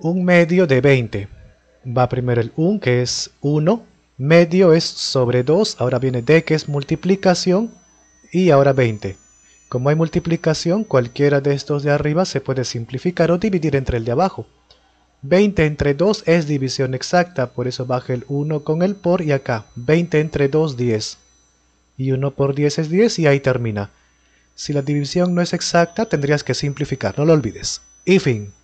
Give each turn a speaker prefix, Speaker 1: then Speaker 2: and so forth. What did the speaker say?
Speaker 1: un medio de 20. Va primero el 1 que es 1, medio es sobre 2, ahora viene d, que es multiplicación, y ahora 20. Como hay multiplicación, cualquiera de estos de arriba se puede simplificar o dividir entre el de abajo. 20 entre 2 es división exacta, por eso baja el 1 con el por y acá. 20 entre 2, 10. Y 1 por 10 es 10 y ahí termina. Si la división no es exacta, tendrías que simplificar, no lo olvides. Y fin.